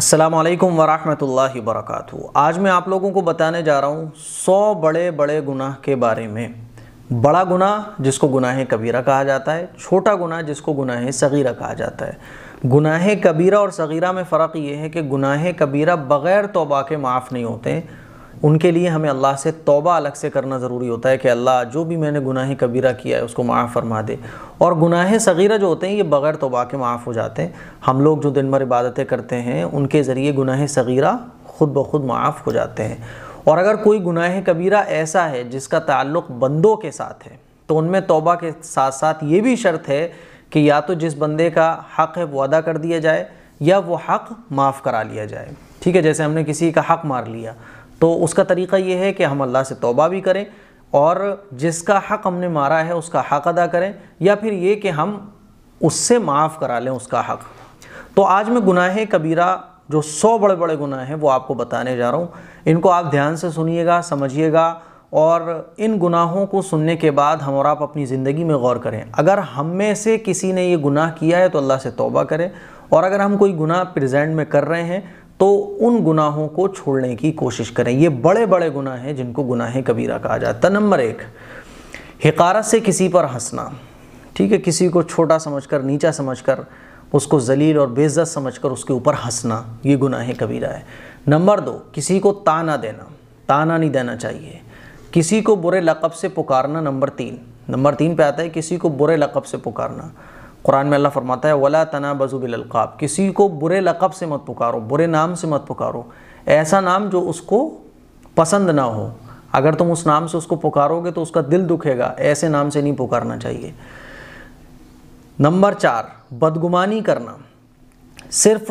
अस्सलाम वालेकुम वरहमतुल्लाहि वबरकातुहू आज मैं आप लोगों को बताने जा रहा हूँ सौ बड़े बड़े गुनाह के बारे में बड़ा गुनाह जिसको गुनाह कबीरा कहा जाता है छोटा गुनाह जिसको गुनाह सगीरा कहा जाता है गुनाह कबीरा और सगीरा में फ़र्क ये है कि गुनाह कबीरा बग़ैर तोबा के माफ़ नहीं होते उनके लिए हमें अल्लाह से तौबा अलग से करना ज़रूरी होता है कि अल्लाह जो भी मैंने गुनाह कबीरा किया है उसको माफ़ फरमा दे और गुनाह सगीरा जो होते हैं ये बग़ैर तोबा के माफ़ हो जाते हैं हम लोग जो दिन भर इबादतें करते हैं उनके ज़रिए गुनाह सगीरा ख़ुद ब खुद माफ़ हो जाते हैं और अगर कोई गुनाह कबीरा ऐसा है जिसका ताल्लुक़ बंदों के साथ है तो उनमें तोबा के साथ साथ ये भी शर्त है कि या तो जिस बंदे का हक़ है वो अदा कर दिया जाए या वो हक़ माफ़ करा लिया जाए ठीक है जैसे हमने किसी का हक़ मार लिया तो उसका तरीका ये है कि हम अल्लाह से तोबा भी करें और जिसका हक़ हमने मारा है उसका हक़ अदा करें या फिर ये कि हम उससे माफ़ करा लें उसका हक़ तो आज मैं गुनाह कबीरा जो सौ बड़े बड़े गुनाह हैं वो आपको बताने जा रहा हूँ इनको आप ध्यान से सुनिएगा समझिएगा और इन गुनाहों को सुनने के बाद हम और आप अपनी ज़िंदगी में गौर करें अगर हम में से किसी ने ये गुनाह किया है तो अल्लाह से तोबा करें और अगर हम कोई गुनाह प्रेजेंट में कर रहे हैं तो उन गुनाहों को छोड़ने की कोशिश करें ये बड़े बड़े गुनाह हैं जिनको गुनाह कबीरा कहा जाता है नंबर एक हकारत से किसी पर हंसना ठीक है किसी को छोटा समझकर नीचा समझकर उसको जलील और बेज़त समझकर उसके ऊपर हंसना ये गुनाह कबीरा है नंबर दो किसी को ताना देना ताना नहीं देना चाहिए किसी को बुरे लक़ब से पुकारना नंबर तीन नंबर तीन पे आता है किसी को बुरे लक़ब से पुकारना कुरान में अल्लाह फरमाता है वला तना बज़ुबिलकाब किसी को बुरे लक़ब से मत पुकारो बुरे नाम से मत पुकारो ऐसा नाम जो उसको पसंद ना हो अगर तुम उस नाम से उसको पुकारोगे तो उसका दिल दुखेगा ऐसे नाम से नहीं पुकारना चाहिए नंबर चार बदगुमानी करना सिर्फ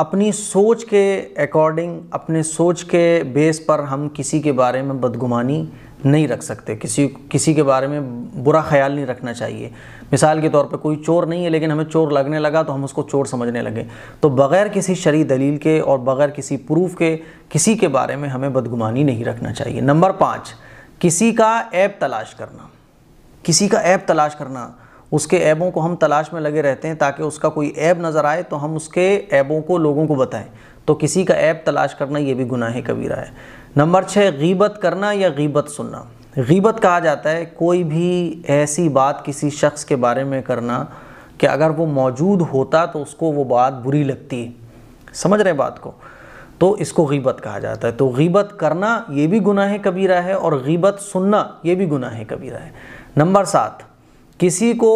अपनी सोच के अकॉर्डिंग अपने सोच के बेस पर हम किसी के बारे में बदगुमानी नहीं रख सकते किसी किसी के बारे में बुरा ख्याल नहीं रखना चाहिए मिसाल के तौर पे कोई चोर नहीं है लेकिन हमें चोर लगने लगा तो हम उसको चोर समझने लगे तो बग़ैर किसी शरी दलील के और बग़ैर किसी प्रूफ के किसी के बारे में हमें बदगुमानी नहीं रखना चाहिए नंबर पाँच किसी का ऐप तलाश करना किसी का ऐप तलाश करना उसके ऐबों को हम तलाश में लगे रहते हैं ताकि उसका कोई ऐब नज़र आए तो हम उसके ऐबों को लोगों को बताएं तो किसी का ऐप तलाश करना ये भी गुनाह कबीरा है नंबर छः गीबत करना या गीबत सुनना गीबत कहा जाता है कोई भी ऐसी बात किसी शख्स के बारे में करना कि अगर वो मौजूद होता तो उसको वो बात बुरी लगती समझ रहे बात को तो इसको गीबत कहा जाता है तो गीबत करना ये भी गुनाह कबीरा है और गीबत सुनना ये भी गुनाह कबीरा है नंबर सात किसी को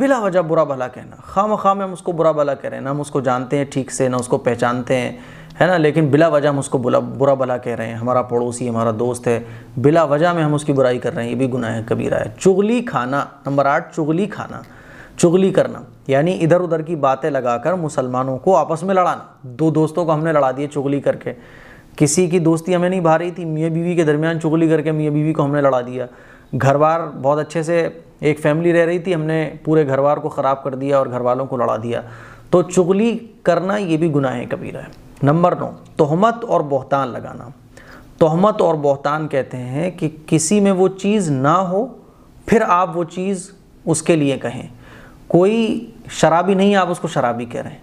बिला वजह बुरा भला कहना खाम खाम हम उसको बुरा भला कह रहे हैं ना हम उसको जानते हैं ठीक से ना उसको पहचानते हैं है ना लेकिन बिला वजह हम उसको बुला बुरा भला कह रहे हैं हमारा पड़ोसी हमारा दोस्त है बिला वजह में हम उसकी बुराई कर रहे हैं ये भी गुनाह कबीरा है चुगली खाना नंबर आठ चुगली खाना चुगली करना यानी इधर उधर की बातें लगाकर मुसलमानों को आपस में लड़ाना दो दोस्तों को हमने लड़ा दिए चुगली करके किसी की दोस्ती हमें नहीं भा रही थी मियाँ बीवी के दरमियान चुगली करके मियाँ बीवी को हमने लड़ा दिया घर बार बहुत अच्छे से एक फैमिली रह रही थी हमने पूरे घर बार को ख़राब कर दिया और घर वालों को लड़ा दिया तो चुगली करना ये भी गुनाह कबीरा है नंबर नौ तोहमत और बहतान लगाना तोहमत और बहतान कहते हैं कि किसी में वो चीज़ ना हो फिर आप वो चीज़ उसके लिए कहें कोई शराबी नहीं आप उसको शराबी कह रहे हैं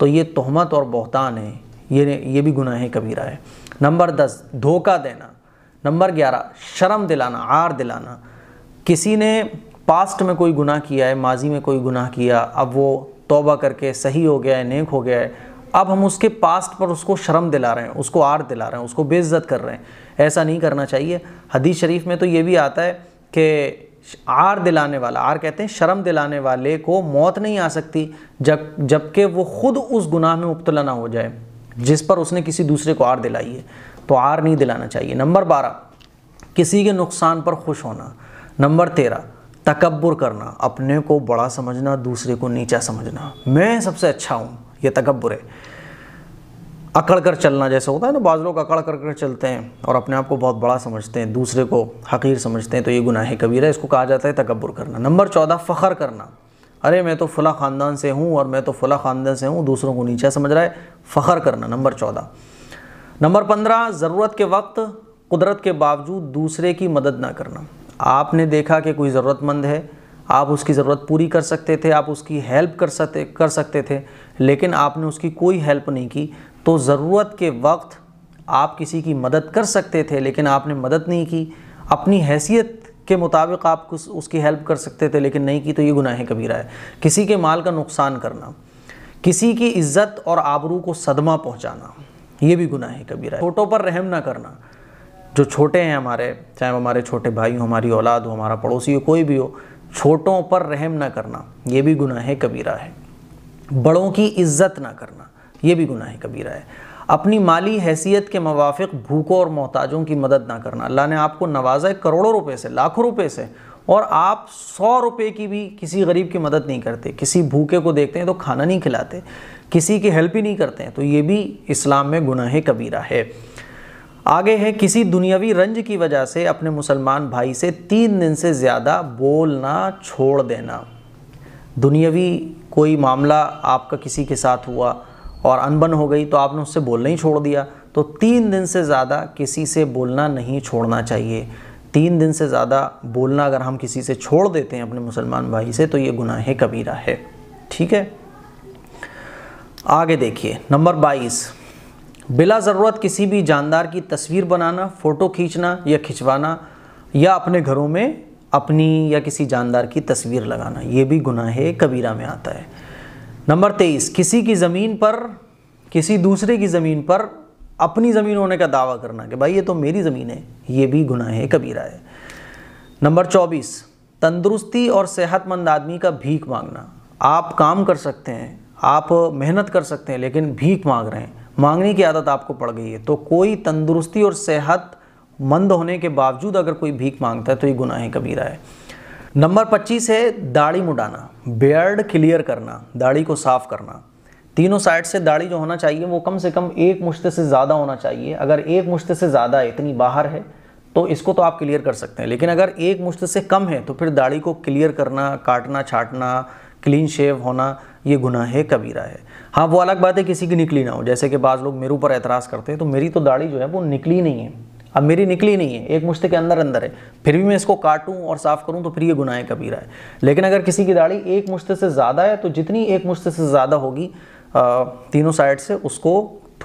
तो ये तोहमत और बहतान है ये ये भी गुनाह कबीरा है नंबर दस धोखा देना नंबर ग्यारह शर्म दिलाना आर दिलाना किसी ने पास्ट में कोई गुनाह किया है माजी में कोई गुनाह किया अब वो तोबा करके सही हो गया है नेक हो गया है अब हम उसके पास्ट पर उसको शर्म दिला रहे हैं उसको आर दिला रहे हैं उसको बेइज्जत कर रहे हैं ऐसा नहीं करना चाहिए हदीस शरीफ में तो ये भी आता है कि आर दिलाने वाला आर कहते हैं शर्म दिलाने वाले को मौत नहीं आ सकती जब जबकि वो ख़ुद उस गुनाह में मुबतला ना हो जाए जिस पर उसने किसी दूसरे को आर दिलाई है तो आर नहीं दिलाना चाहिए नंबर बारह किसी के नुकसान पर खुश होना नंबर तेरह तकबर करना अपने को बड़ा समझना दूसरे को नीचा समझना मैं सबसे अच्छा हूँ ये तकबर है अकड़ कर चलना जैसे होता है ना बाज़ लोग अकड़ कर कर चलते हैं और अपने आप को बहुत बड़ा समझते हैं दूसरे को हकीर समझते हैं तो ये गुनाह है इसको कहा जाता है तकबर करना नंबर चौदह फ़खर करना अरे मैं तो फ़ला ख़ानदान से हूँ और मैं तो फ़ला ख़ानदान से हूँ दूसरों को नीचा समझ रहा है फ़खर करना नंबर चौदह नंबर पंद्रह ज़रूरत के वक्त कुदरत के बावजूद दूसरे की मदद ना करना आपने देखा कि कोई ज़रूरतमंद है आप उसकी ज़रूरत पूरी कर सकते थे आप उसकी हेल्प कर सकते कर सकते थे लेकिन आपने उसकी कोई हेल्प नहीं की तो ज़रूरत के वक्त आप किसी की मदद कर सकते थे लेकिन आपने मदद नहीं की अपनी हैसियत के मुताबिक आप कुछ उसकी हेल्प कर सकते थे लेकिन नहीं की तो ये गुनाह कबीरा है किसी के माल का नुकसान करना किसी की इज्जत और आबरू को सदमा पहुंचाना ये भी गुनाह कबीरा है छोटों पर रहम ना करना जो छोटे हैं हमारे चाहे हमारे छोटे भाई हो हमारी औलाद हो हमारा पड़ोसी हो कोई भी हो छोटों पर रहम ना करना ये भी गुनाह है कबीरा है बड़ों की इज्जत ना करना ये भी गुनाह है कबीरा है अपनी माली हैसियत के मवाफिक भूखों और मोहताजों की मदद ना करना अल्लाह ने आपको नवाजा है करोड़ों रुपए से लाखों रुपए से और आप सौ रुपए की भी किसी गरीब की मदद नहीं करते किसी भूखे को देखते हैं तो खाना नहीं खिलाते किसी की हेल्प ही नहीं करते हैं तो ये भी इस्लाम में गुनाह कबीरा है आगे है किसी दुनियावी रंज की वजह से अपने मुसलमान भाई से तीन दिन से ज़्यादा बोलना छोड़ देना दुनियावी कोई मामला आपका किसी के साथ हुआ और अनबन हो गई तो आपने उससे बोलना ही छोड़ दिया तो तीन दिन से ज़्यादा किसी से बोलना नहीं छोड़ना चाहिए तीन दिन से ज़्यादा बोलना अगर हम किसी से छोड़ देते हैं अपने मुसलमान भाई से तो ये गुनाह कबीरा है ठीक है आगे देखिए नंबर बाईस बिला ज़रूरत किसी भी जानदार की तस्वीर बनाना फ़ोटो खींचना या खिंचवाना या अपने घरों में अपनी या किसी जानदार की तस्वीर लगाना ये भी गुनाह कबीरा में आता है नंबर तेईस किसी की ज़मीन पर किसी दूसरे की ज़मीन पर अपनी ज़मीन होने का दावा करना कि भाई ये तो मेरी ज़मीन है ये भी गुनाह कबीरा है नंबर चौबीस तंदुरुस्ती और सेहतमंद आदमी का भीख मांगना आप काम कर सकते हैं आप मेहनत कर सकते हैं लेकिन भीख मांग रहे हैं मांगने की आदत आपको पड़ गई है तो कोई तंदुरुस्ती और सेहत मंद होने के बावजूद अगर कोई भीख मांगता है तो ये गुनाह कबीरा है नंबर 25 है दाढ़ी मुडाना बियर्ड क्लियर करना दाढ़ी को साफ़ करना तीनों साइड से दाढ़ी जो होना चाहिए वो कम से कम एक मुश्त से ज़्यादा होना चाहिए अगर एक मुश्त से ज़्यादा है इतनी बाहर है तो इसको तो आप क्लियर कर सकते हैं लेकिन अगर एक मुश्त से कम है तो फिर दाढ़ी को क्लियर करना काटना छाटना क्लीन शेव होना ये गुना है कबीरा है हाँ वो अलग बात है किसी की निकली ना हो जैसे कि बाज़ लोग मेरे ऊपर एतराज़ करते हैं तो मेरी तो दाढ़ी जो है वो निकली नहीं है अब मेरी निकली नहीं है एक मुश्त के अंदर अंदर है फिर भी मैं इसको काटूं और साफ़ करूं तो फिर ये गुनाह कबीरा है लेकिन अगर किसी की दाढ़ी एक मुश्त से ज़्यादा है तो जितनी एक मुश्त से ज़्यादा होगी तीनों साइड से उसको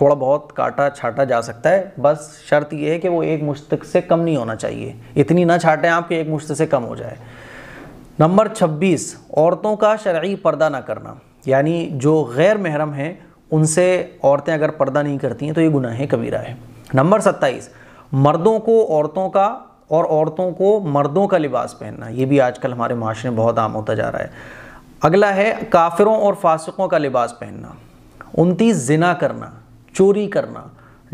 थोड़ा बहुत काटा छाटा जा सकता है बस शर्त यह है कि वो एक मुश्त से कम नहीं होना चाहिए इतनी ना छाटें आप कि एक मुश्त से कम हो जाए नंबर छब्बीस औरतों का शर्य पर्दा ना करना यानी जो गैर महरम हैं उनसे औरतें अगर पर्दा नहीं करती हैं तो ये गुनाह कबीरा है नंबर सत्ताईस मर्दों को औरतों का और औरतों को मर्दों का लिबास पहनना ये भी आजकल हमारे माशरे में बहुत आम होता जा रहा है अगला है काफिरों और फासकों का लिबास पहनना उनतीस जिना करना चोरी करना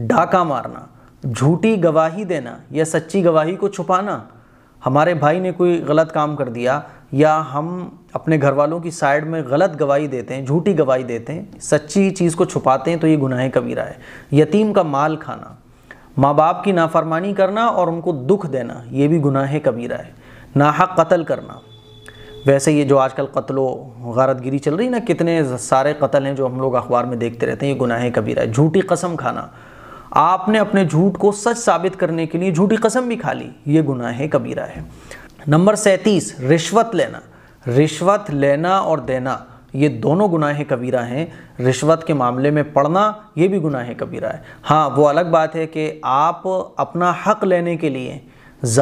डाका मारना झूठी गवाही देना या सच्ची गवाही को छुपाना हमारे भाई ने कोई गलत काम कर दिया या हम अपने घर वालों की साइड में गलत गवाही देते हैं झूठी गवाही देते हैं सच्ची चीज़ को छुपाते हैं तो ये गुनाह कबीरा है यतीम का माल खाना माँ बाप की नाफरमानी करना और उनको दुख देना ये भी गुनाह कबीरा है नाहक कत्ल करना वैसे ये जो आजकल कत्लो गारतगिरी चल रही ना कितने सारे कत्ल हैं जो हम लोग अखबार में देखते रहते हैं ये गुनाह कबीरा है झूठी कसम खाना आपने अपने झूठ को सच साबित करने के लिए झूठी कसम भी खा ली ये गुनाह कबीरा है नंबर सैंतीस रिश्वत लेना रिश्वत लेना और देना ये दोनों गुनाह कबीरा हैं रिश्वत के मामले में पढ़ना ये भी गुनाह कबीरा है हाँ वो अलग बात है कि आप अपना हक लेने के लिए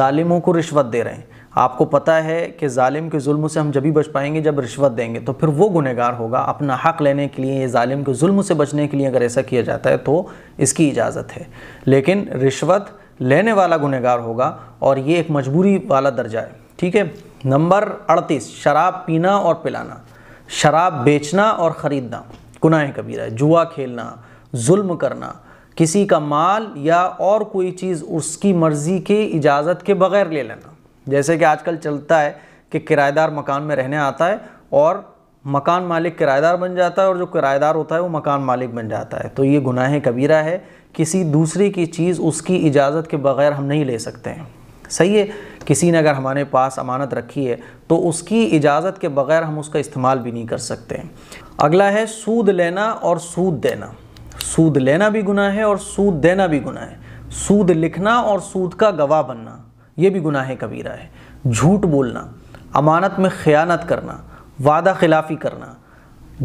ालिमों को रिश्वत दे रहे हैं आपको पता है कि ालिम के जुल्म से हम जब भी बच पाएंगे जब रिश्वत देंगे तो फिर वो गुनहगार होगा अपना हक लेने के लिए ालिम के जुल्म से बचने के लिए अगर ऐसा किया जाता है तो इसकी इजाज़त है लेकिन रिश्वत लेने वाला गुनहगार होगा और ये एक मजबूरी वाला दर्जा है ठीक है नंबर अड़तीस शराब पीना और पिलाना शराब बेचना और ख़रीदना गुनाह कबीरा है जुआ खेलना जुल्म करना किसी का माल या और कोई चीज़ उसकी मर्ज़ी के इजाज़त के बग़ैर ले लेना जैसे कि आजकल चलता है कि किराएदार मकान में रहने आता है और मकान मालिक किराएदार बन जाता है और जो किराएदार होता है वो मकान मालिक बन जाता है तो ये गुनाह कबीरा है किसी दूसरे की चीज़ उसकी इजाज़त के बग़ैर हम नहीं ले सकते हैं सही है किसी ने अगर हमारे पास अमानत रखी है तो उसकी इजाज़त के बग़ैर हम उसका इस्तेमाल भी नहीं कर सकते हैं अगला है सूद लेना और सूद देना सूद लेना भी गुनाह है और सूद देना भी गुनाह है सूद लिखना और सूद का गवाह बनना ये भी गुनाह कबीरा है झूठ बोलना अमानत में ख़यानत करना वादा खिलाफ़ी करना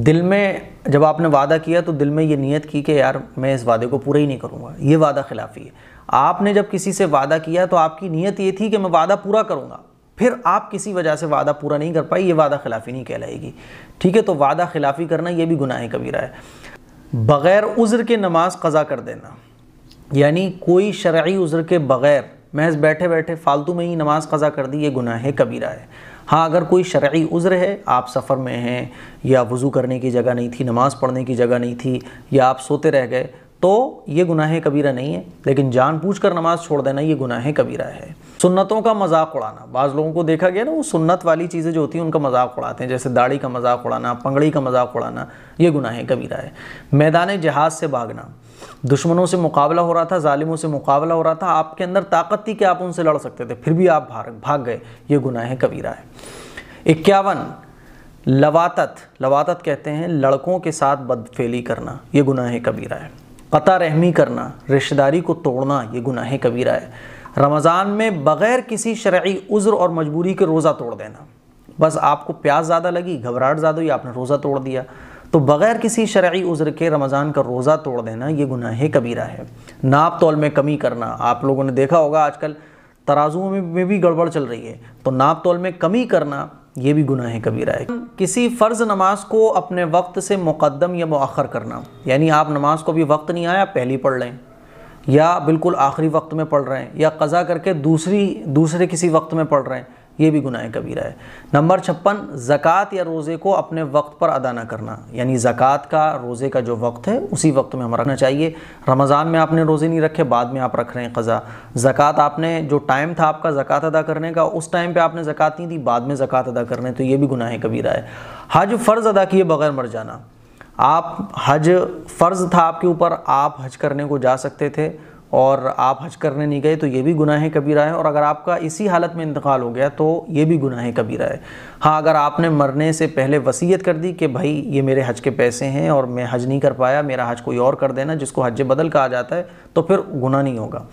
दिल में जब आपने वादा किया तो दिल में ये नीयत की कि यार मैं इस वादे को पूरा ही नहीं करूँगा ये वादा खिलाफी है आपने जब किसी से वादा किया तो आपकी नीयत ये थी कि मैं वादा पूरा करूँगा फिर आप किसी वजह से वादा पूरा नहीं कर पाए ये वादा खिलाफी नहीं कहलाएगी ठीक है तो वादा खिलाफी करना ये भी गुनाह कबीरा है बग़ैर उज़्र के नमाज कज़ा कर देना यानी कोई शर्य उज़्र के बग़ैर महज बैठे बैठे फालतू में ही नमाज कज़ा कर दी ये गुनाह कबीरा है हाँ अगर कोई शर्य उज़्र है आप सफ़र में हैं या वज़ू करने की जगह नहीं थी नमाज़ पढ़ने की जगह नहीं थी या आप सोते रह गए तो ये गुनाह कबीरा नहीं है लेकिन जानबूझ कर नमाज़ छोड़ देना ये गुनाह कबीरा है सुन्नतों का मजाक उड़ाना बाज़ लोगों को देखा गया ना वो सुन्नत वाली चीज़ें जो होती हैं उनका मजाक उड़ाते हैं जैसे दाढ़ी का मजाक उड़ाना पंगड़ी का मजाक उड़ाना ये गुनाह कबीरा है मैदान जहाज से भागना दुश्मनों से मुकाबला हो रहा था ालिमों से मुकाबला हो रहा था आपके अंदर ताकत थी कि आप उनसे लड़ सकते थे फिर भी आप भाग भाग गए ये गुनाह कबीरा है इक्यावन लवातत लवातत कहते हैं लड़कों के साथ बदफेली करना ये गुनाह कबीरा है पता रहमी करना रिश्तेदारी को तोड़ना ये गुनाह कबीरा है रमज़ान में बग़ैर किसी शर्य उज़्र और मजबूरी के रोज़ा तोड़ देना बस आपको प्यास ज़्यादा लगी घबराहट ज़्यादा हुई आपने रोज़ा तोड़ दिया तो बग़ैर किसी शर्य उज़र के रमज़ान का रोज़ा तोड़ देना ये गुनाह कबीरा है नाप तोल में कमी करना आप लोगों ने देखा होगा आजकल तराजुओं में, में भी गड़बड़ चल रही है तो नाप तोल में कमी करना ये भी गुनाह कबीरा है किसी फ़र्ज़ नमाज को अपने वक्त से मुकदम या मौखर करना यानी आप नमाज को भी वक्त नहीं आया पहली पढ़ लें या बिल्कुल आखिरी वक्त में पढ़ रहे हैं या कज़ा करके दूसरी दूसरे किसी वक्त में पढ़ रहे हैं ये भी गुनाह कबीरा है नंबर छप्पन ज़क़़त या रोज़े को अपने वक्त पर अदा ना करना यानी ज़क़़त का रोज़े का जो वक्त है उसी वक्त में हम रखना चाहिए रमज़ान में आपने रोज़े नहीं रखे बाद में आप रख रहे हैं क़ज़ा ज़क़़त आपने जो टाइम था आपका ज़क़़त अदा करने का उस टाइम पर आपने ज़क़़त नहीं दी बाद में ज़क़़त अदा करने तो ये भी गुनाह कबीरा है हज फ़र्ज़ अदा किए बगैर मर जाना आप हज फ़र्ज़ था आपके ऊपर आप हज करने को जा सकते थे और आप हज करने नहीं गए तो ये भी गुनाह कबीरा है और अगर आपका इसी हालत में इंतकाल हो गया तो ये भी गुनाह कबीरा है हाँ अगर आपने मरने से पहले वसीयत कर दी कि भाई ये मेरे हज के पैसे हैं और मैं हज नहीं कर पाया मेरा हज कोई और कर देना जिसको हज बदल कहा जाता है तो फिर गुना नहीं होगा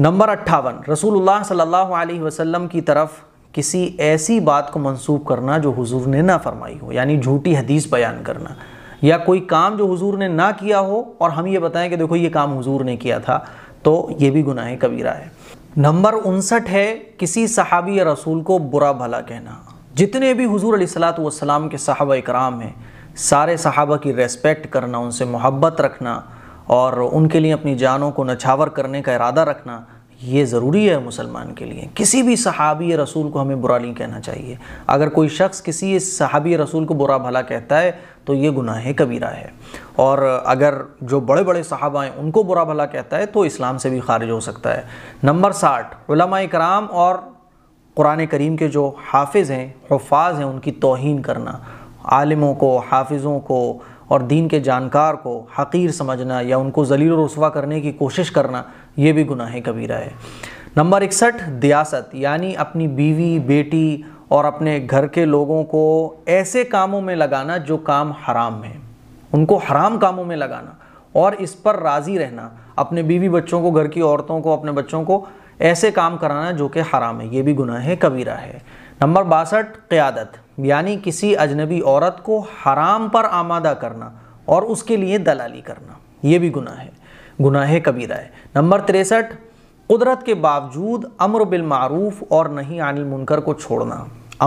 नंबर अट्ठावन रसूलुल्लाह सल्लल्लाहु अलैहि वसल्लम की तरफ किसी ऐसी बात को मंसूब करना जो हुजूर ने ना फरमाई हो यानी झूठी हदीस बयान करना या कोई काम जो हुजूर ने ना किया हो और हम ये बताएं कि देखो ये काम हुजूर ने किया था तो ये भी गुनाह कबीरा है नंबर उनसठ है किसी सहाबी या रसूल को बुरा भला कहना जितने भी हजूर वसलाम के साहब कराम हैं सारे साहबा की रेस्पेक्ट करना उनसे मोहब्बत रखना और उनके लिए अपनी जानों को नछावर करने का इरादा रखना ये ज़रूरी है मुसलमान के लिए किसी भी सहाबी रसूल को हमें बुरा नहीं कहना चाहिए अगर कोई शख्स किसी सहाबी रसूल को बुरा भला कहता है तो ये गुनाह कबीरा है और अगर जो बड़े बड़े साहबा हैं उनको बुरा भला कहता है तो इस्लाम से भी खारिज हो सकता है नंबर साठ कराम और कुरान करीम के जो हाफिज़ हैं हफाज हैं उनकी तोहन करना आलिमों को हाफिज़ों को और दीन के जानकार को हकीर समझना या उनको जलील रसवा करने की कोशिश करना ये भी गुनाह कबीरा है नंबर इकसठ दियासत यानी अपनी बीवी बेटी और अपने घर के लोगों को ऐसे कामों में लगाना जो काम हराम है उनको हराम कामों में लगाना और इस पर राज़ी रहना अपने बीवी बच्चों को घर की औरतों को अपने बच्चों को ऐसे काम कराना जो कि हराम है ये भी गुनाह है कबीरा है नंबर बासठ क़्यादत यानी किसी अजनबी औरत को हराम पर आमादा करना और उसके लिए दलाली करना ये भी गुनाह है गुनाह कबीरा है नंबर तिरसठ कुदरत के बावजूद अमर बिलमूफ और नहीं अनिल मुनकर को छोड़ना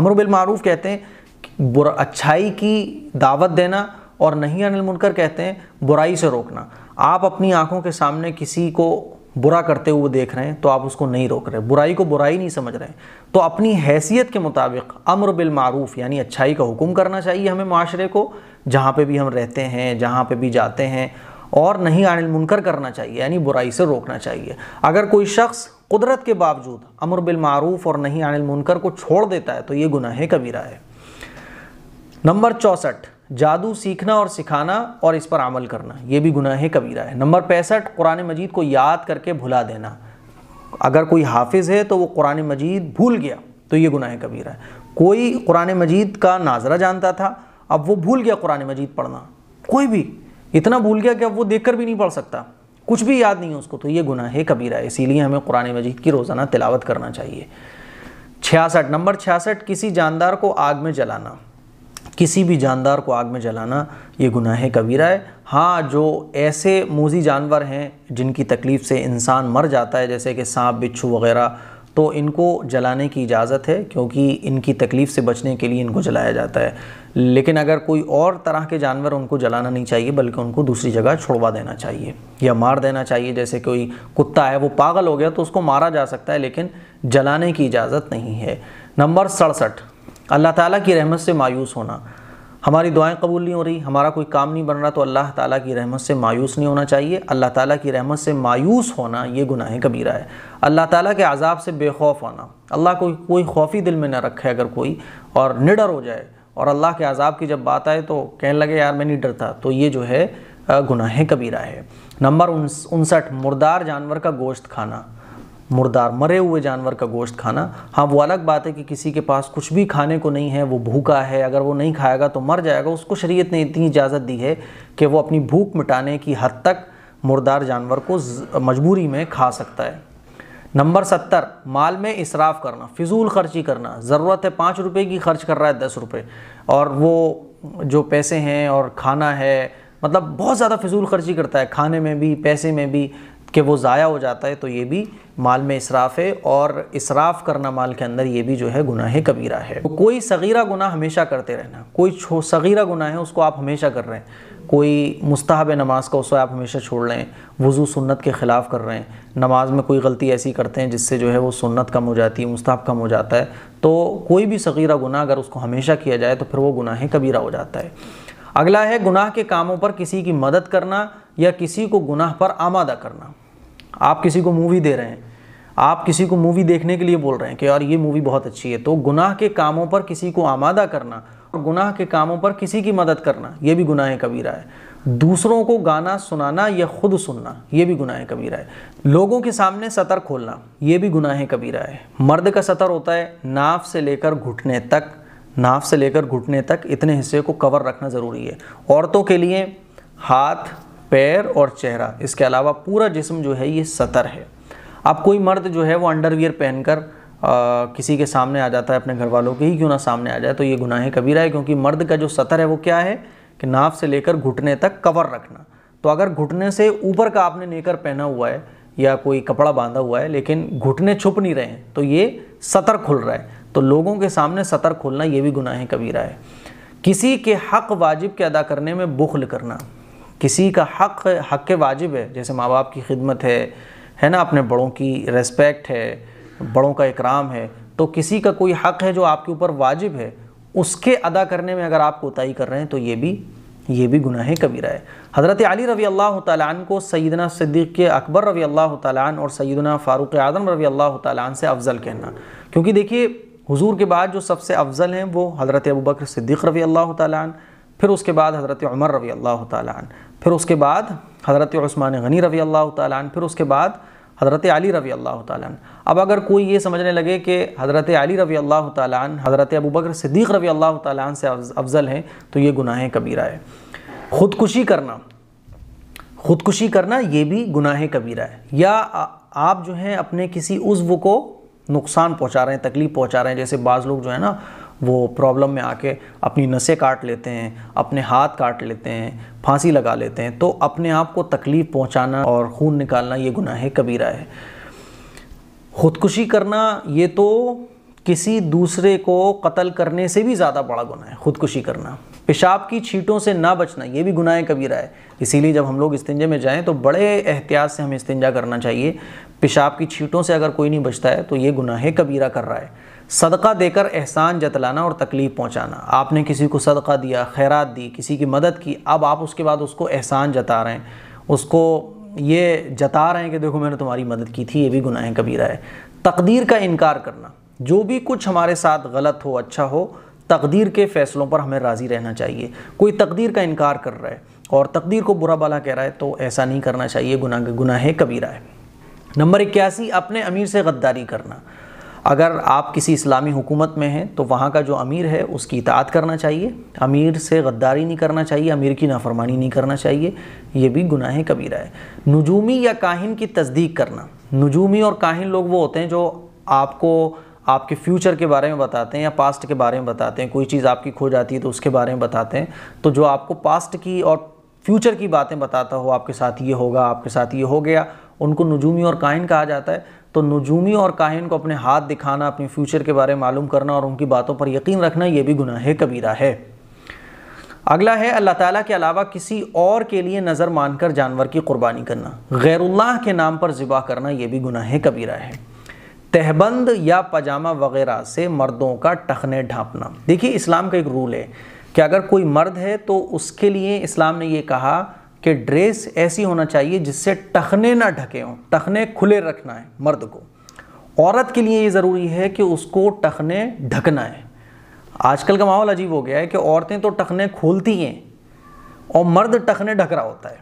अमर बिलमूफ कहते हैं बुरा अच्छाई की दावत देना और नहीं अनिल मुनकर कहते हैं बुराई से रोकना आप अपनी आंखों के सामने किसी को बुरा करते हुए देख रहे हैं तो आप उसको नहीं रोक रहे बुराई को बुराई नहीं समझ रहे तो अपनी हैसियत के मुताबिक अम्र बिलमूफ़ यानी अच्छाई का हुक्म करना चाहिए हमें माशरे को जहाँ पर भी हम रहते हैं जहाँ पर भी जाते हैं और नहीं आनिल मुनकर करना चाहिए यानी बुराई से रोकना चाहिए अगर कोई शख्स कुदरत के बावजूद अमर बिलमूफ और नहीं आनिल मुनकर को छोड़ देता है तो ये गुनाह कबीरा है नंबर चौंसठ जादू सीखना और सिखाना और इस पर अमल करना ये भी गुनाह है कबीरा है नंबर पैंसठ कुरान मजीद को याद करके भुला देना अगर कोई हाफिज़ है तो वो कुरान मजीद भूल गया तो ये गुनाह कबीरा है कोई कुरान मजीद का नाजरा जानता था अब वो भूल गया कुरान मजीद पढ़ना कोई भी इतना भूल गया कि अब वो देख कर भी नहीं पढ़ सकता कुछ भी याद नहीं है उसको तो ये गुनाह है कबीरा है इसीलिए हमें कुरान मजीद की रोज़ाना तिलावत करना चाहिए छियासठ नंबर छियासठ किसी जानदार को आग में जलाना किसी भी जानदार को आग में जलाना ये गुनाह कबीरा है हाँ जो ऐसे मोजी जानवर हैं जिनकी तकलीफ़ से इंसान मर जाता है जैसे कि सांप बिच्छू वगैरह तो इनको जलाने की इजाज़त है क्योंकि इनकी तकलीफ़ से बचने के लिए इनको जलाया जाता है लेकिन अगर कोई और तरह के जानवर उनको जलाना नहीं चाहिए बल्कि उनको दूसरी जगह छुड़वा देना चाहिए या मार देना चाहिए जैसे कोई कुत्ता है वो पागल हो गया तो उसको मारा जा सकता है लेकिन जलाने की इजाज़त नहीं है नंबर सड़सठ अल्लाह ताला की रहमत से मायूस होना हमारी दुआएं कबूल नहीं हो रही हमारा कोई काम नहीं बन रहा तो अल्लाह ताला की रहमत से मायूस नहीं होना चाहिए अल्लाह ताला की रहमत से मायूस होना ये गुनाह कबीरा है अल्लाह ताला के आज़ाब से बेखौफ होना अल्लाह को कोई खौफी दिल में ना रखे अगर कोई और निडर हो जाए और अल्लाह के आज़ाब की जब बात आए तो कहने लगे यार मैं नहीं डरता तो ये जो है गुनाह कबीरा है नंबर उनसठ मुर्दार जानवर का गोश्त खाना मुर्दार मरे हुए जानवर का गोश्त खाना हाँ वो अलग बात है कि किसी के पास कुछ भी खाने को नहीं है वो भूखा है अगर वो नहीं खाएगा तो मर जाएगा उसको शरीयत ने इतनी इजाज़त दी है कि वो अपनी भूख मिटाने की हद तक मुर्दार जानवर को मजबूरी में खा सकता है नंबर सत्तर माल में इसराफ करना फिजूल खर्ची करना ज़रूरत है पाँच रुपये की खर्च कर रहा है दस रुपये और वो जो पैसे हैं और खाना है मतलब बहुत ज़्यादा फिजूल खर्ची करता है खाने में भी पैसे में भी कि वो ज़ाया हो जाता है तो ये भी माल में इसराफ़ है और इसराफ़ करना माल के अंदर ये भी जो है गुनाह कबीरा है तो कोई सगीरा गुनाह हमेशा करते रहना कोई सगीरा गुनाह है उसको आप हमेशा कर रहे हैं कोई मुस्ताहब नमाज़ का उसको आप हमेशा छोड़ रहे हैं वज़ू सुन्नत के ख़िलाफ़ कर रहे हैं नमाज में कोई गलती ऐसी करते हैं जिससे जो है वो सुन्नत कम हो जाती है मुस्ताहब कम हो जाता है तो कोई भी सगीरा गुनाह अगर उसको हमेशा किया जाए तो फिर वो गुनाह कबीरा हो जाता है अगला है गुनाह के कामों पर किसी की मदद करना या किसी को गुनाह पर आमादा करना आप किसी को मूवी दे रहे हैं आप किसी को मूवी देखने के लिए बोल रहे हैं कि यार ये मूवी बहुत अच्छी है तो गुनाह के कामों पर किसी को आमादा करना और गुनाह के कामों पर किसी की मदद करना ये भी गुनाह कबीरा है दूसरों को गाना सुनाना या खुद सुनना ये भी गुनाह कबीरा है लोगों के सामने सतर खोलना ये भी गुनाह कबीरा है मर्द का सतर होता है नाफ से लेकर घुटने तक नाफ से लेकर घुटने तक इतने हिस्से को कवर रखना ज़रूरी है औरतों के लिए हाथ पैर और चेहरा इसके अलावा पूरा जिसम जो है ये सतर है अब कोई मर्द जो है वो अंडरवियर पहनकर किसी के सामने आ जाता है अपने घर वालों के ही क्यों ना सामने आ जाए तो ये गुनाह कबीरा है क्योंकि मर्द का जो सतर है वो क्या है कि नाफ से लेकर घुटने तक कवर रखना तो अगर घुटने से ऊपर का आपने नेकर पहना हुआ है या कोई कपड़ा बांधा हुआ है लेकिन घुटने छुप नहीं रहे हैं तो ये सतर खुल रहा है तो लोगों के सामने सतर खोलना ये भी गुनाह कबीरा है किसी के हक वाजिब के अदा करने में बुखल करना किसी का हक हक के वाजिब है जैसे माँ बाप की खिदमत है है ना अपने बड़ों की रेस्पेक्ट है बड़ों का इकराम है तो किसी का कोई हक है जो आपके ऊपर वाजिब है उसके अदा करने में अगर आप कोताही कर रहे हैं तो ये भी ये भी गुनाह कबीरा है हज़रत अली रवी अल्लाह तन को सईदना सदीक़ के अकबर रवी अल्लाह तन और सईदना फ़ारूक आदम रवी अल्लाह तन से अफजल कहना क्योंकि देखिए हुजूर के बाद जो सबसे अफजल हैं वो हज़रत अबू बकर सिद्दीक़ रवी अल्लाह तन फिर उसके बाद हज़रत उमर रवी अल्लाह तन फिर उसके बाद हज़रत उस्मान गनी रवी अल्लाह तन फिर उसके बाद हज़रत अली रवी अल्लाह तन अब अगर कोई ये समझने लगे कि हज़रत अली रवी अल्लाह तन हज़रत अबू बकर सिद्दीक़ रवी अल्लाह तन से अफजल हैं तो ये गुनाह कबीरा है ख़ुदकुशी करना ख़ुदकुशी करना ये भी गुनाह कबीरा है या आप जो हैं अपने किसी उज्व को नुकसान पहुंचा रहे हैं तकलीफ़ पहुंचा रहे हैं जैसे बाज़ लोग जो है ना वो प्रॉब्लम में आके अपनी नसें काट लेते हैं अपने हाथ काट लेते हैं फांसी लगा लेते हैं तो अपने आप को तकलीफ़ पहुंचाना और खून निकालना ये गुनाह कबीरा है खुदकुशी करना ये तो किसी दूसरे को कत्ल करने से भी ज़्यादा बड़ा गुनाह है खुदकुशी करना पेशाब की छींटों से ना बचना ये भी गुनाह कबीरा है इसीलिए जब हम लोग इस्तिंजे में जाएं तो बड़े एहतियात से हमें इस्तिंजा करना चाहिए पेशाब की छींटों से अगर कोई नहीं बचता है तो ये गुनाह कबीरा कर रहा है सदका देकर एहसान जतलाना और तकलीफ़ पहुंचाना आपने किसी को सदका दिया खैरात दी किसी की मदद की अब आप उसके बाद उसको एहसान जता रहे हैं उसको ये जता रहे हैं कि देखो मैंने तुम्हारी मदद की थी ये भी गुनाह कबीरा है तकदीर का इनकार करना जो भी कुछ हमारे साथ गलत हो अच्छा हो तकदीर के फ़ैसलों पर हमें राज़ी रहना चाहिए कोई तकदीर का इनकार कर रहा है और तकदीर को बुरा भला कह रहा है तो ऐसा नहीं करना चाहिए गुनाह गुनाह कबीरा है नंबर इक्यासी अपने अमीर से गद्दारी करना अगर आप किसी इस्लामी हुकूमत में हैं तो वहाँ का जो अमीर है उसकी इतात करना चाहिए अमीर से गद्दारी नहीं करना चाहिए अमीर की नाफरमानी नहीं करना चाहिए ये भी गुनाह कबीरा है नजूमी या काहिन की तस्दीक करना नजूमी और काहिन लोग वो होते हैं जो आपको आपके फ्यूचर के बारे में बताते हैं या पास्ट के बारे में बताते हैं कोई चीज़ आपकी खो जाती है तो उसके बारे में बताते हैं तो जो आपको पास्ट की और फ्यूचर की बातें बताता हो आपके साथ ये होगा आपके साथ ये हो गया उनको नजूमी और काहिन कहा जाता है तो नजूमी और काहिन को अपने हाथ दिखाना अपने फ्यूचर के बारे में मालूम करना और उनकी बातों पर यकीन रखना यह भी गुनाह कबीरा है अगला है अल्लाह ताला के अलावा किसी और के लिए नज़र मानकर जानवर की कुर्बानी करना गैरुल्लाह के नाम पर ज़िबा करना यह भी गुनाह कबीरा है तहबंद या पजामा वगैरह से मर्दों का टखने ढांपना देखिए इस्लाम का एक रूल है कि अगर कोई मर्द है तो उसके लिए इस्लाम ने यह कहा कि ड्रेस ऐसी होना चाहिए जिससे टखने ना ढके हों टखने खुले रखना है मर्द को औरत के लिए ये ज़रूरी है कि उसको टखने ढकना है आजकल का माहौल अजीब हो गया है कि औरतें तो टखने खोलती हैं और मर्द टखने ढक रहा होता है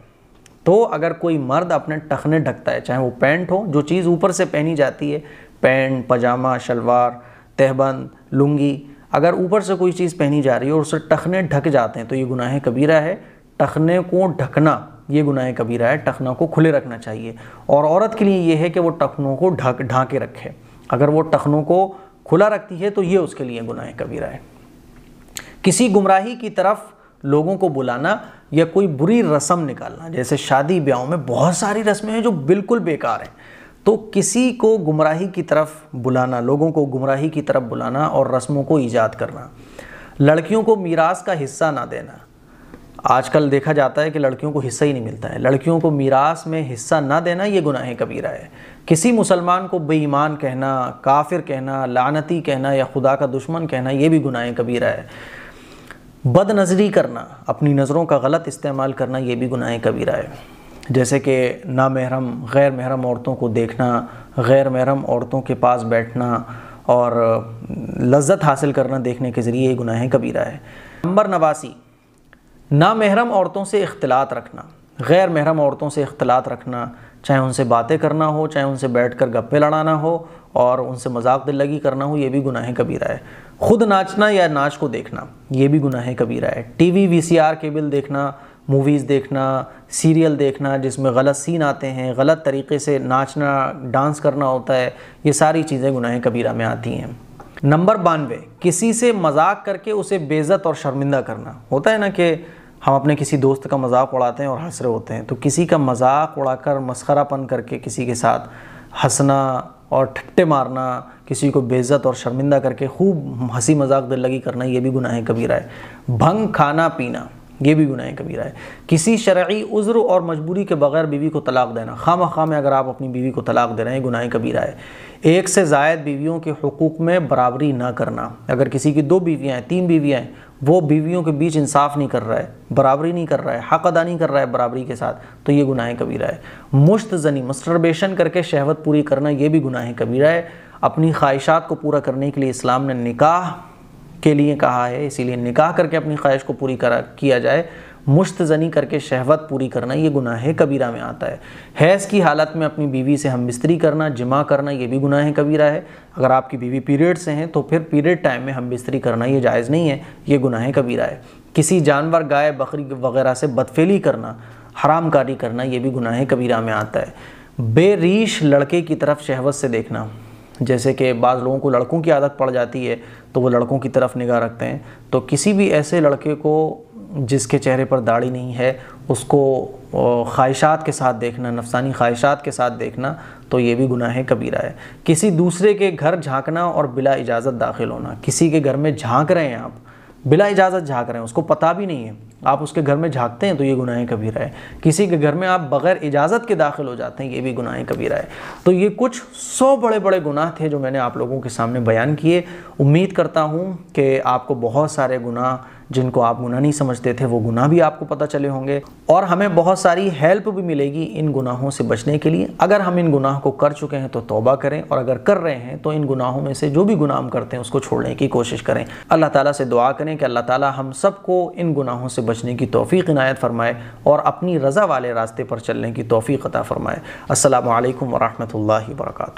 तो अगर कोई मर्द अपने टखने ढकता है चाहे वो पैंट हो जो चीज़ ऊपर से पहनी जाती है पैंट पजामा शलवार तहबंद लुंगी अगर ऊपर से कोई चीज़ पहनी जा रही है और उससे टखने ढक जाते हैं तो ये गुनाह कबीरा है टखने को ढकना ये गुनाह कबीरा है टखना को खुले रखना चाहिए और औरत के लिए यह है कि वो टखनों को ढक ढाके रखे अगर वो टखनों को खुला रखती है तो ये उसके लिए गुनाह कबीरा है किसी गुमराही की तरफ लोगों को बुलाना या कोई बुरी रस्म निकालना जैसे शादी ब्याहों में बहुत सारी रस्में हैं जो बिल्कुल बेकार हैं तो किसी को गुमराही की तरफ बुलाना लोगों को गुमराही की तरफ बुलाना और रस्मों को ईजाद करना लड़कियों को मीरास का हिस्सा ना देना आजकल देखा जाता है कि लड़कियों को हिस्सा ही नहीं मिलता है लड़कियों को मीरास में हिस्सा ना देना ये गुनाह कबीरा है किसी मुसलमान को बेईमान कहना काफिर कहना लानती कहना या खुदा का दुश्मन कहना ये भी गुनाह कबीरा है बदनज़री करना अपनी नज़रों का गलत इस्तेमाल करना ये भी गुनाह कबीरा है जैसे कि नामहरम गैर महरम औरतों को देखना गैर महरम औरतों के पास बैठना और लज्जत हासिल करना देखने के ज़रिए गुनाह कबीरा है नंबर नवासी ना महरम औरतों से इख्तलात रखना गैर महरम औरतों से इख्तलात रखना चाहे उनसे बातें करना हो चाहे उनसे बैठ कर गप्पे लड़ाना हो और उनसे मजाक दिल लगी करना हो ये भी गुनाह कबीरा है खुद नाचना या नाच को देखना ये भी गुनाह कबीरा है T V V C R cable देखना मूवीज़ देखना सीरियल देखना जिसमें गलत सीन आते हैं गलत तरीके से नाचना डांस करना होता है ये सारी चीज़ें गुनाह कबीरा में आती हैं नंबर बानवे किसी से मजाक करके उसे बेज़त और शर्मिंदा करना होता है ना कि हम अपने किसी दोस्त का मजाक उड़ाते हैं और हंस रहे होते हैं तो किसी का मजाक उड़ाकर मस्खरापन करके किसी के साथ हंसना और ठट्टे मारना किसी को बेज़त और शर्मिंदा करके खूब हंसी मजाक दिल लगी करना ये भी गुनाह कबीरा है भंग खाना पीना ये भी गुनाह कबीरा है किसी शर्य उज़्र और मजबूरी के बगैर बीवी को तलाक देना खाम खाम अगर आप अपनी बीवी को तलाक दे रहे हैं गुनाह कबीरा है एक से जायद बीवियों के हकूक़ में बराबरी ना करना अगर किसी की दो बीवियाँ हैं तीन बीवियाँ हैं वो बीवियों के बीच इंसाफ नहीं कर रहा है बराबरी नहीं कर रहा है हक अदा नहीं कर रहा है बराबरी के साथ तो ये गुनाह कबीरा है मुश्त जनी मस्टरबेशन करके शहवत पूरी करना ये भी गुनाह कबीरा है अपनी ख्वाहिशात को पूरा करने के लिए इस्लाम ने निकाह के लिए कहा है इसीलिए निकाह करके अपनी ख्वाहिश को पूरी करा किया जाए मुश्त जनी करके शहवत पूरी करना ये गुनाह कबीरा में आता है हैज़ की हालत में अपनी बीवी से हम बिस्तरी करना जमा करना ये भी गुनाह कबीरा है अगर आपकी बीवी पीरियड से हैं तो फिर पीरियड टाइम में हम बिस्तरी करना ये जायज़ नहीं है ये गुनाह कबीरा है किसी जानवर गाय बकरी वगैरह से बदफेली करना हरामकारी करना ये भी गुनाह कबीरा में आता है बेरीश लड़के की तरफ शहवत से देखना जैसे कि बाद लोगों को लड़कों की आदत पड़ जाती है तो वो लड़कों की तरफ निगाह रखते हैं तो किसी भी ऐसे लड़के को जिसके चेहरे पर दाढ़ी नहीं है उसको ख्वाहिशात के साथ देखना नफसानी ख्वाहिशात के साथ देखना तो ये भी गुनाह कबीरा है किसी दूसरे के घर झांकना और बिला इजाज़त दाखिल होना किसी के घर में झांक रहे हैं आप बिला इजाज़त झाँक रहे हैं उसको पता भी नहीं है आप उसके घर में झाँकते हैं तो ये गुनाह कबीरा है किसी के घर में आप बग़ैर इजाज़त के दाखिल हो जाते हैं ये भी गुनाह कबीरा है तो ये कुछ सौ बड़े बड़े गुनाह थे जो मैंने आप लोगों के सामने बयान किए उम्मीद करता हूँ कि आपको बहुत सारे गुनाह जिनको आप गुना नहीं समझते थे वो गुनाह भी आपको पता चले होंगे और हमें बहुत सारी हेल्प भी मिलेगी इन गुनाहों से बचने के लिए अगर हम इन गुनाह को कर चुके हैं तो तौबा करें और अगर कर रहे हैं तो इन गुनाहों में से जो भी गुनाह हम करते हैं उसको छोड़ने की कोशिश करें अल्लाह ताला से दुआ करें कि अल्लाह ताला हम सबको इन गुनाहों से बचने की तोफ़ी इनायत फ़रमाए और अपनी रज़ा वाले रास्ते पर चलने की तोफ़ी अता फ़रमाए असल वरहमल वर्का